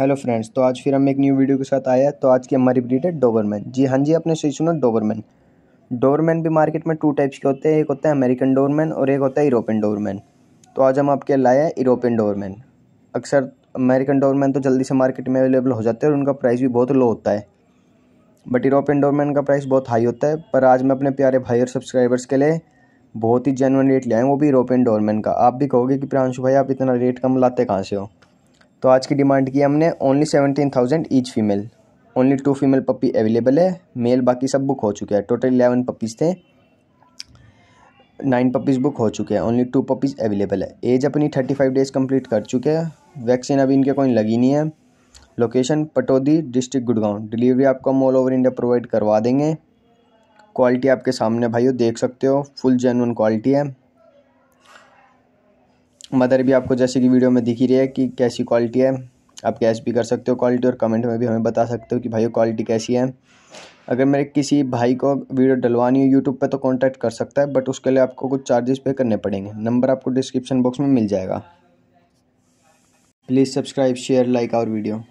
hello friends तो आज फिर हम एक न्यू वीडियो के साथ आए हैं तो आज की हमारी ब्रीड है डोबरमैन जी हाँ जी आपने सही सुना डोबरमैन डोरमैन भी मार्केट में टू टाइप्स के होते हैं एक होता है अमेरिकन डोरमैन और एक होता है यूरोपियन डोरमैन तो आज हम आपके लाए हैं यूरोपियन डोरमैन अक्सर अमेरिकन डोरमैन तो जल्दी से मार्केट में अवेलेबल हो जाते हैं और उनका प्राइस भी बहुत लो होता है बट यूरोपियन डोरमैन का प्राइस बहुत हाई होता है पर आज मैं अपने प्यारे भाई और सब्सक्राइबर्स के लिए बहुत ही जेनवन रेट ले आए वो भी यूरोपियन डोरमैन का आप भी कहोगे कि प्रांशु भाई आप इतना रेट कम लाते कहाँ से हो तो आज की डिमांड की हमने only seventeen thousand each female only two female puppy available है मेल बाकी सब बुक हो चुके हैं टोटल इलेवन पपीज़ थे नाइन पपीज़ बुक हो चुके हैं ओनली टू पपीज़ अवेलेबल है एज अपनी थर्टी फाइव डेज़ कंप्लीट कर चुके हैं वैक्सीन अभी इनके कोई लगी नहीं है location Pataudi district Gurgaon delivery आपको हम ऑल ओवर इंडिया प्रोवाइड करवा देंगे क्वालिटी आपके सामने भाइयों देख सकते हो फुल जेनुअन क्वालिटी है मदर भी आपको जैसे कि वीडियो में दिख ही रही है कि कैसी क्वालिटी है आप कैश भी कर सकते हो क्वालिटी और कमेंट में भी हमें बता सकते हो कि भाई क्वालिटी कैसी है अगर मेरे किसी भाई को वीडियो डलवानी हो यूट्यूब पर तो कॉन्टैक्ट कर सकता है बट उसके लिए आपको कुछ चार्जेस पे करने पड़ेंगे नंबर आपको डिस्क्रिप्शन बॉक्स में मिल जाएगा please subscribe share like our video